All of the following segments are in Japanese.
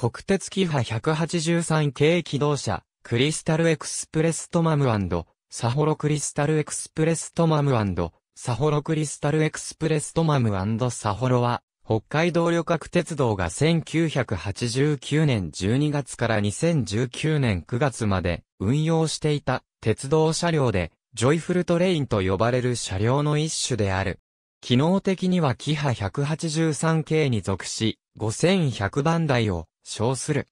国鉄キハ183系機動車、クリスタルエクスプレストマムサホロクリスタルエクスプレストマムサホロクリスタルエクスプレストマムサホロは、北海道旅客鉄道が1989年12月から2019年9月まで運用していた鉄道車両で、ジョイフルトレインと呼ばれる車両の一種である。機能的にはキハ183系に属し、5100番台を称する。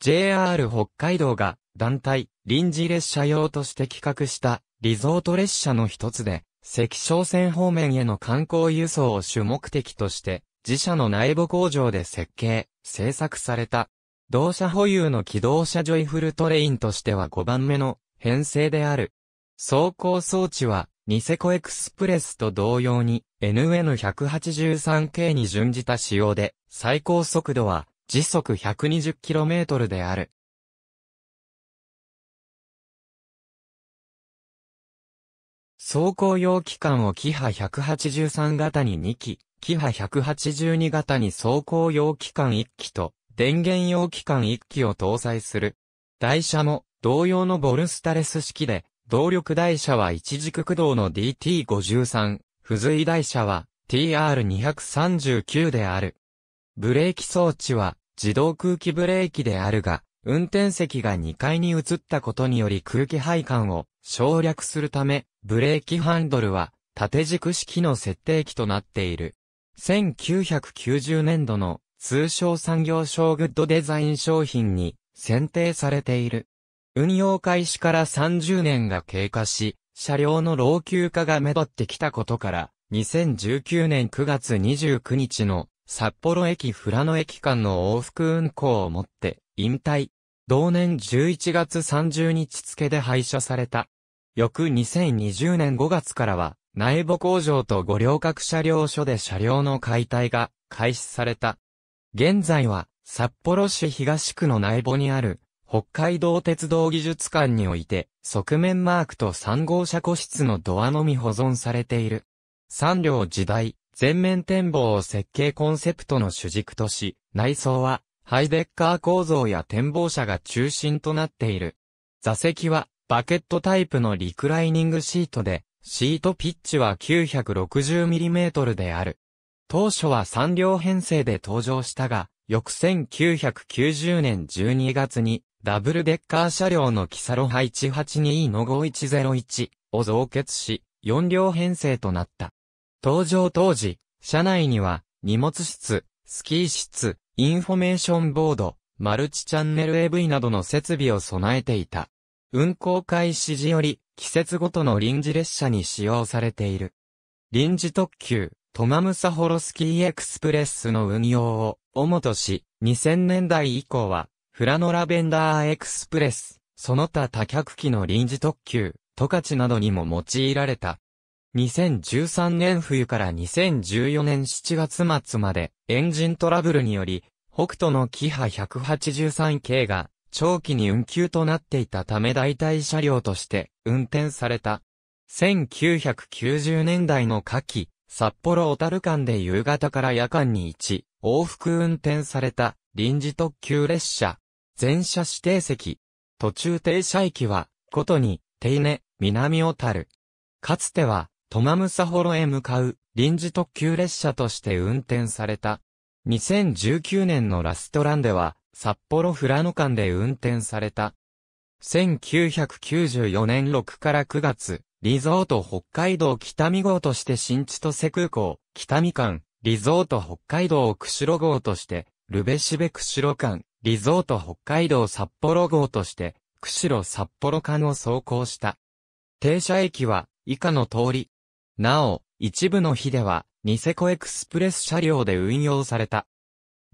JR 北海道が団体、臨時列車用として企画したリゾート列車の一つで、赤小線方面への観光輸送を主目的として、自社の内部工場で設計、制作された。同社保有の機動車ジョイフルトレインとしては5番目の編成である。走行装置は、ニセコエクスプレスと同様に NN183 系に準じた仕様で、最高速度は時速 120km である。走行用機関をキハ183型に2機、キハ182型に走行用機関1機と電源用機関1機を搭載する。台車も同様のボルスタレス式で、動力台車は一軸駆動の DT53、付随台車は TR239 である。ブレーキ装置は自動空気ブレーキであるが、運転席が2階に移ったことにより空気配管を省略するため、ブレーキハンドルは縦軸式の設定機となっている。1990年度の通商産業省グッドデザイン商品に選定されている。運用開始から30年が経過し、車両の老朽化が目立ってきたことから、2019年9月29日の札幌駅富良野駅間の往復運行をもって、引退。同年11月30日付で廃車された。翌2020年5月からは、内部工場と五稜郭車両所で車両の解体が開始された。現在は、札幌市東区の内部にある、北海道鉄道技術館において、側面マークと3号車個室のドアのみ保存されている。3両時代、全面展望を設計コンセプトの主軸とし、内装は、ハイデッカー構造や展望車が中心となっている。座席は、バケットタイプのリクライニングシートで、シートピッチは 960mm である。当初は3両編成で登場したが、翌1990年12月に、ダブルデッカー車両のキサロハ 18E 5101を増結し、4両編成となった。登場当時、車内には、荷物室、スキー室、インフォメーションボード、マルチチャンネル AV などの設備を備えていた。運行開始時より、季節ごとの臨時列車に使用されている。臨時特急、トマムサホロスキーエクスプレスの運用を、主とし、2000年代以降は、フラノラベンダーエクスプレス、その他多客機の臨時特急、トカチなどにも用いられた。2013年冬から2014年7月末までエンジントラブルにより、北斗のキハ183系が長期に運休となっていたため代替車両として運転された。1990年代の夏季、札幌小樽間で夕方から夜間に1、往復運転された臨時特急列車。全車指定席。途中停車駅は、ことに、手稲、南小樽。かつては、トマムサホロへ向かう臨時特急列車として運転された。2019年のラストランでは、札幌フラノ間で運転された。1994年6から9月、リゾート北海道北見号として新千歳空港、北見間、リゾート北海道釧路号として、ルベシベ釧路間、リゾート北海道札幌号として、釧路札幌間を走行した。停車駅は、以下の通り、なお、一部の日では、ニセコエクスプレス車両で運用された。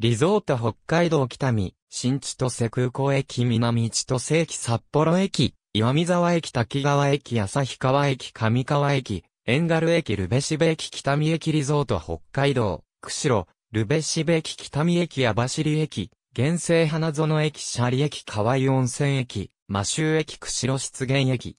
リゾート北海道北見、新千歳空港駅南千歳駅札幌駅、岩見沢駅滝川駅旭川駅上川駅、遠軽駅ルベシベ駅北見駅リゾート北海道、釧路、ルベシベ駅北見駅網走駅、原生花園駅シャリ駅河合温泉駅、摩周駅釧路湿原駅、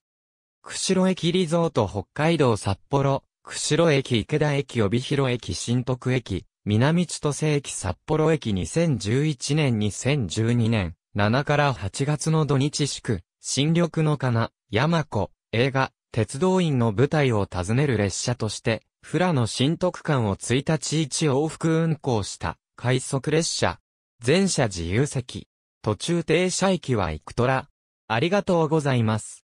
釧路駅リゾート北海道札幌、釧路駅池田駅帯広駅新徳駅、南千歳駅札幌駅2011年2012年、7から8月の土日宿、新緑のかな、山子、映画、鉄道員の舞台を訪ねる列車として、フラの新徳間を1日1往復運行した、快速列車。全車自由席。途中停車駅はイクトラ。ありがとうございます。